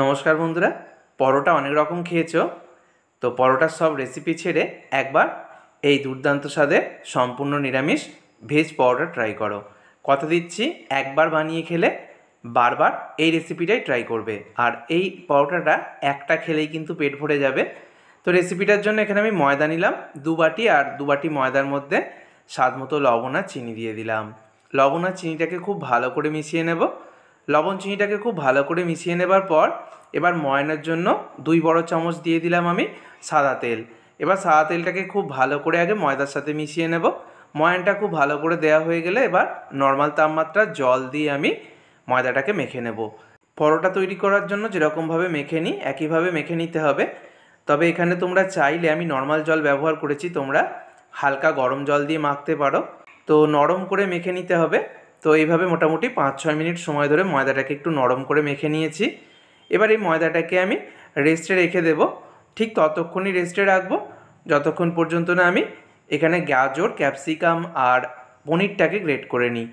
নমস্কার বন্ধুরা পরোটা অনেক রকম খেয়েছো তো পরোটার সব রেসিপি ছেড়ে একবার এই দুর্দান্ত স্বাদে সম্পূর্ণ নিরামিষ ভেজ পরোটা ট্রাই করো কথা দিচ্ছি একবার বানিয়ে খেলে বারবার এই রেসিপিটাই ট্রাই করবে আর এই পরোটাটা একটা খেলেই কিন্তু পেট ভরে যাবে তো রেসিপিটার জন্য এখানে আমি ময়দা নিলাম দু বাটি আর দু বাটি ময়দার মধ্যে স্বাদ মতো লবণ আর চিনি দিয়ে দিলাম লবণ আর চিনিটাকে খুব ভালো করে মিশিয়ে নেবো লবণ চিনিটাকে খুব ভালো করে মিশিয়ে নেবার পর এবার ময়নার জন্য দুই বড় চামচ দিয়ে দিলাম আমি সাদা তেল এবার সাদা তেলটাকে খুব ভালো করে আগে ময়দার সাথে মিশিয়ে নেব ময়নটা খুব ভালো করে দেয়া হয়ে গেলে এবার নর্মাল তাপমাত্রা জল দিয়ে আমি ময়দাটাকে মেখে নেব পরোটা তৈরি করার জন্য যেরকমভাবে মেখে নিই একইভাবে মেখে নিতে হবে তবে এখানে তোমরা চাইলে আমি নর্মাল জল ব্যবহার করেছি তোমরা হালকা গরম জল দিয়ে মাখতে পারো তো নরম করে মেখে নিতে হবে তো এইভাবে মোটামুটি পাঁচ ছয় মিনিট সময় ধরে ময়দাটাকে একটু নরম করে মেখে নিয়েছি এবার এই ময়দাটাকে আমি রেস্টে রেখে দেব ঠিক ততক্ষণই রেস্টে রাখবো যতক্ষণ পর্যন্ত না আমি এখানে গাজর ক্যাপসিকাম আর পনিরটাকে গ্রেট করে নিই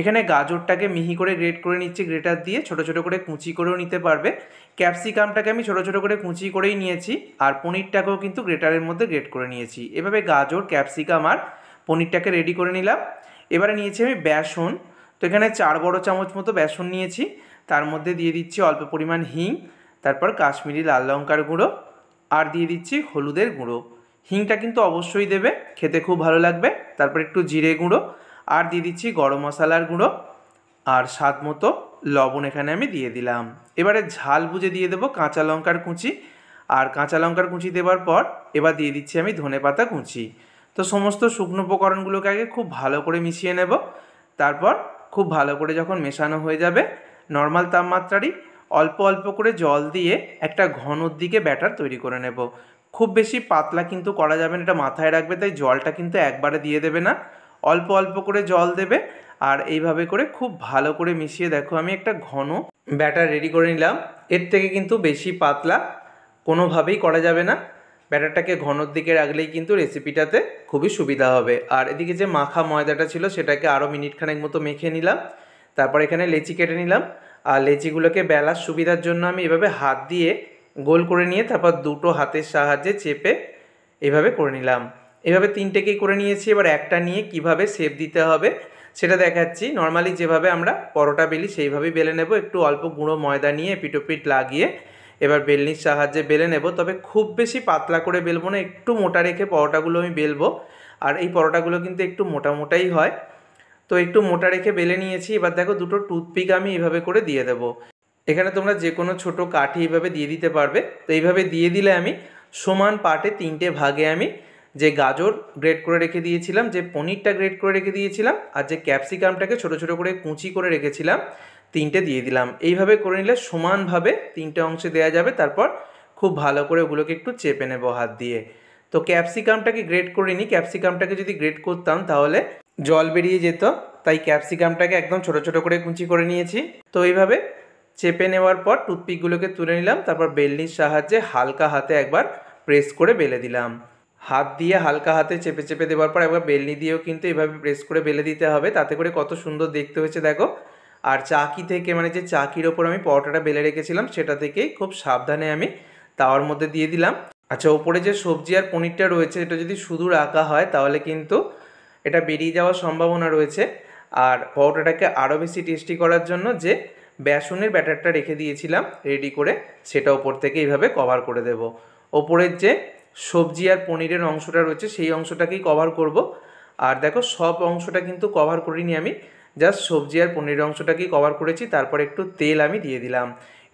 এখানে গাজরটাকে মিহি করে গ্রেট করে নিচ্ছি গ্রেটার দিয়ে ছোট ছোট করে কুচি করেও নিতে পারবে ক্যাপসিকামটাকে আমি ছোট ছোট করে কুচি করেই নিয়েছি আর পনিরটাকেও কিন্তু গ্রেটারের মধ্যে গ্রেট করে নিয়েছি এভাবে গাজর ক্যাপসিকাম আর পনিরটাকে রেডি করে নিলাম এবারে নিয়েছি আমি বেসন তো এখানে চার বড় চামচ মতো বেসন নিয়েছি তার মধ্যে দিয়ে দিচ্ছি অল্প পরিমাণ হিং তারপর কাশ্মীরি লাল লঙ্কার গুঁড়ো আর দিয়ে দিচ্ছি হলুদের গুঁড়ো হিংটা কিন্তু অবশ্যই দেবে খেতে খুব ভালো লাগবে তারপর একটু জিরে গুঁড়ো আর দিয়ে দিচ্ছি গরম মশলার গুঁড়ো আর স্বাদ মতো লবণ এখানে আমি দিয়ে দিলাম এবারে ঝাল বুঝে দিয়ে দেবো কাঁচা লঙ্কার কুঁচি আর কাঁচা লঙ্কার কুঁচি দেওয়ার পর এবার দিয়ে দিচ্ছি আমি ধনে পাতা কুঁচি তো সমস্ত শুকনো উপকরণগুলোকে আগে খুব ভালো করে মিশিয়ে নেব তারপর খুব ভালো করে যখন মেশানো হয়ে যাবে নর্মাল তাপমাত্রারই অল্প অল্প করে জল দিয়ে একটা ঘনর দিকে ব্যাটার তৈরি করে নেব খুব বেশি পাতলা কিন্তু করা যাবে না এটা মাথায় রাখবে তাই জলটা কিন্তু একবারে দিয়ে দেবে না অল্প অল্প করে জল দেবে আর এইভাবে করে খুব ভালো করে মিশিয়ে দেখো আমি একটা ঘন ব্যাটার রেডি করে নিলাম এর থেকে কিন্তু বেশি পাতলা কোনোভাবেই করা যাবে না ব্যাটারটাকে ঘনর দিকে রাখলেই কিন্তু রেসিপিটাতে খুবই সুবিধা হবে আর এদিকে যে মাখা ময়দাটা ছিল সেটাকে আরও মিনিটখানেক মতো মেখে নিলাম তারপর এখানে লেচি কেটে নিলাম আর লেচিগুলোকে বেলার সুবিধার জন্য আমি এভাবে হাত দিয়ে গোল করে নিয়ে তারপর দুটো হাতের সাহায্যে চেপে এভাবে করে নিলাম এভাবে তিনটেকেই করে নিয়েছি এবার একটা নিয়ে কিভাবে সেপ দিতে হবে সেটা দেখাচ্ছি নর্মালি যেভাবে আমরা পরোটা বেলি সেইভাবেই বেলে নেব একটু অল্প গুঁড়ো ময়দা নিয়ে পিটোপিট লাগিয়ে এবার বেলনির সাহায্যে বেলে নেব তবে খুব বেশি পাতলা করে বেলবো না একটু মোটা রেখে পরোটাগুলো আমি বেলবো আর এই পরোটাগুলো কিন্তু একটু মোটা মোটাই হয় তো একটু মোটা রেখে বেলে নিয়েছি এবার দেখো দুটো টুথপিক আমি এভাবে করে দিয়ে দেব এখানে তোমরা যে কোনো ছোটো কাঠি এইভাবে দিয়ে দিতে পারবে তো এইভাবে দিয়ে দিলে আমি সমান পাটে তিনটে ভাগে আমি যে গাজর গ্রেড করে রেখে দিয়েছিলাম যে পনিরটা গ্রেড করে রেখে দিয়েছিলাম আর যে ক্যাপসিকামটাকে ছোট ছোট করে কুচি করে রেখেছিলাম তিনটে দিয়ে দিলাম এইভাবে করে নিলে সমানভাবে তিনটে অংশে দেওয়া যাবে তারপর খুব ভালো করে ওগুলোকে একটু চেপে নেব হাত দিয়ে তো ক্যাপসিকামটাকে গ্রেট করে নিই ক্যাপসিকামটাকে যদি গ্রেট করতাম তাহলে জল বেরিয়ে যেত তাই ক্যাপসিকামটাকে একদম ছোট ছোট করে কুঁচি করে নিয়েছি তো এইভাবে চেপে নেওয়ার পর টুথপিকগুলোকে তুলে নিলাম তারপর বেলনির সাহায্যে হালকা হাতে একবার প্রেস করে বেলে দিলাম হাত দিয়ে হালকা হাতে চেপে চেপে দেওয়ার পর একবার বেলনি দিয়েও কিন্তু এভাবে প্রেস করে বেলে দিতে হবে তাতে করে কত সুন্দর দেখতে হয়েছে দেখো আর চাকি থেকে মানে যে চাকির ওপর আমি পরোটাটা বেলে রেখেছিলাম সেটা থেকে খুব সাবধানে আমি তাওয়ার মধ্যে দিয়ে দিলাম আচ্ছা ওপরে যে সবজি আর পনিরটা রয়েছে এটা যদি শুধু রাখা হয় তাহলে কিন্তু এটা বেরিয়ে যাওয়ার সম্ভাবনা রয়েছে আর পরোটাটাকে আরও বেশি টেস্টি করার জন্য যে বেসনের ব্যাটারটা রেখে দিয়েছিলাম রেডি করে সেটা ওপর থেকে এইভাবে কভার করে দেব ওপরের যে সবজি আর পনিরের অংশটা রয়েছে সেই অংশটাকেই কভার করব আর দেখো সব অংশটা কিন্তু কভার করিনি আমি জাস্ট সবজি আর পনিরের অংশটাকেই কভার করেছি তারপর একটু তেল আমি দিয়ে দিলাম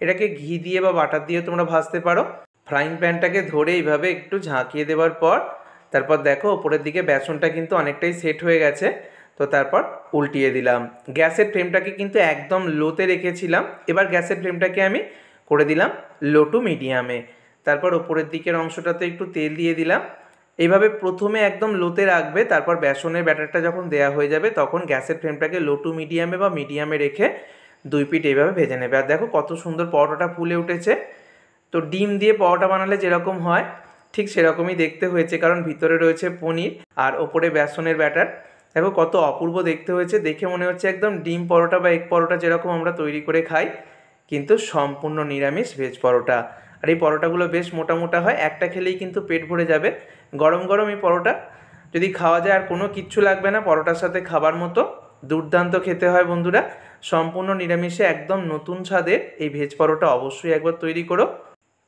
এটাকে ঘি দিয়ে বা বাটার দিয়ে তোমরা ভাজতে পারো ফ্রাইং প্যানটাকে ধরে এইভাবে একটু ঝাঁকিয়ে দেওয়ার পর তারপর দেখো ওপরের দিকে বেসনটা কিন্তু অনেকটাই সেট হয়ে গেছে তো তারপর উল্টিয়ে দিলাম গ্যাসের ফ্লেমটাকে কিন্তু একদম লোতে রেখেছিলাম এবার গ্যাসের ফ্লেমটাকে আমি করে দিলাম লো টু মিডিয়ামে তারপর ওপরের দিকের অংশটাতে একটু তেল দিয়ে দিলাম এইভাবে প্রথমে একদম লোতে রাখবে তারপর বেসনের ব্যাটারটা যখন দেয়া হয়ে যাবে তখন গ্যাসের ফ্লেমটাকে লো টু মিডিয়ামে বা মিডিয়ামে রেখে দুই পিঠ এইভাবে ভেজে নেবে আর দেখো কত সুন্দর পরোটাটা ফুলে উঠেছে তো ডিম দিয়ে পরোটা বানালে যেরকম হয় ঠিক সেরকমই দেখতে হয়েছে কারণ ভিতরে রয়েছে পনির আর ওপরে বেসনের ব্যাটার দেখো কত অপূর্ব দেখতে হয়েছে দেখে মনে হচ্ছে একদম ডিম পরোটা বা এক পরোটা যেরকম আমরা তৈরি করে খাই কিন্তু সম্পূর্ণ নিরামিষ ভেজ পরোটা আর এই পরোটাগুলো বেশ মোটা মোটা হয় একটা খেলেই কিন্তু পেট ভরে যাবে গরম গরম এই পরোটা যদি খাওয়া যায় আর কোনো কিচ্ছু লাগবে না পরোটার সাথে খাবার মতো দুর্দান্ত খেতে হয় বন্ধুরা সম্পূর্ণ নিরামিষে একদম নতুন স্বাদের এই ভেজ পরোটা অবশ্যই একবার তৈরি করো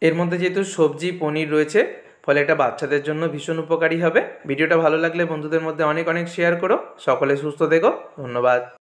এর মধ্যে যেহেতু সবজি পনির রয়েছে ফলে এটা বাচ্চাদের জন্য ভীষণ উপকারী হবে ভিডিওটা ভালো লাগলে বন্ধুদের মধ্যে অনেক অনেক শেয়ার করো সকলে সুস্থ দেখো ধন্যবাদ